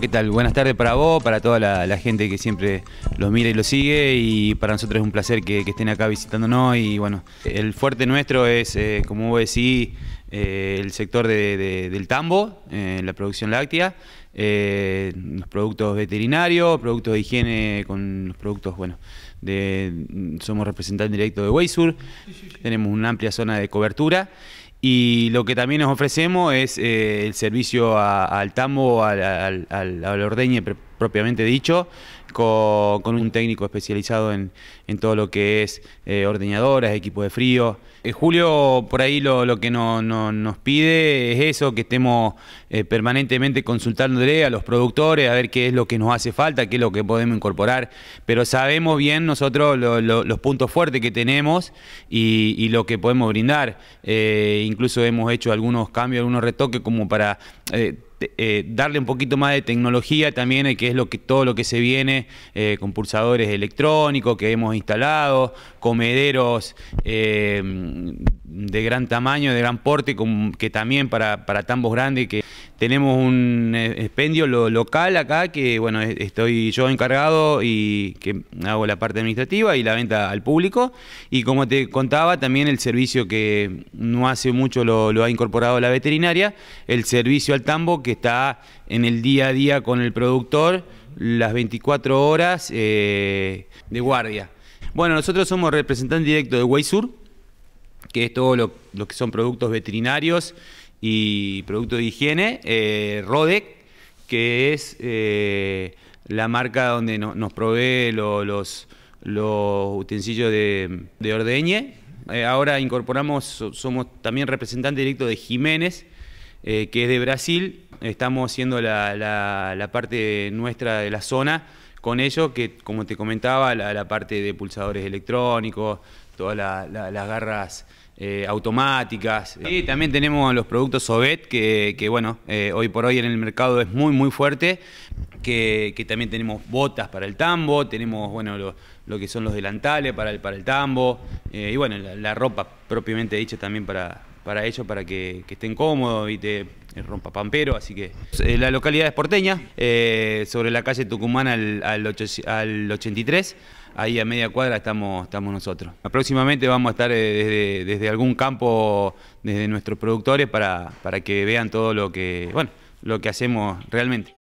¿Qué tal? Buenas tardes para vos, para toda la, gente que siempre los mira y los sigue y para nosotros es un placer que, estén acá visitándonos y bueno, el fuerte nuestro es, eh, como vos decís, eh, el sector del tambo, eh, la producción láctea, los productos veterinarios, productos de higiene con los productos, bueno, de, somos representantes directos de Weisur, tenemos una amplia zona de cobertura y lo que también nos ofrecemos es eh, el servicio al tambo, al, al, al, ordeñe propiamente dicho, con, un técnico especializado en, todo lo que es eh, ordeñadoras, equipo de frío. Eh, Julio, por ahí lo, que nos pide es eso, que estemos eh, permanentemente consultándole a los productores, a ver qué es lo que nos hace falta, qué es lo que podemos incorporar, pero sabemos bien nosotros los puntos fuertes que tenemos y lo que podemos brindar. incluso hemos hecho algunos cambios, algunos retoques como para eh, darle un poquito más de tecnología también, eh, que es lo que, todo lo que se viene eh, con pulsadores electrónicos que hemos instalado, comederos de gran tamaño, de gran porte, que también para, para tambos grandes que tenemos un eh, expendio local acá que, bueno, estoy yo encargado y que hago la parte administrativa y la venta al público. Y como te contaba, también el servicio que no hace mucho lo, ha incorporado la veterinaria, el servicio al tambo que está en el día a día con el productor las 24 horas eh, de guardia. Bueno, nosotros somos representantes directos de Guaysur, que es todo lo que son productos veterinarios y producto de higiene, eh, Rodec, que es eh, la marca donde nos provee los, utensilios de, ordeñe. Eh, ahora incorporamos, somos también representante directo de Jiménez, que es de Brasil. Estamos haciendo la, parte nuestra de la zona con ellos que como te comentaba, la, parte de pulsadores electrónicos, todas las garras eh, automáticas. también tenemos los productos Sovet, que, bueno, eh, hoy por hoy en el mercado es muy, muy fuerte, que, también tenemos botas para el tambo, tenemos, bueno, lo, que son los delantales para el, para el tambo, eh, y bueno, la, la ropa propiamente dicha también para, para ellos, para que, estén cómodos, y te rompa pampero, así que... Eh, la localidad es porteña, eh, sobre la calle Tucumán al, 83, ahí a media cuadra estamos, nosotros. Próximamente vamos a estar eh, desde, algún campo, desde nuestros productores, para, que vean todo lo que, bueno, lo que hacemos realmente.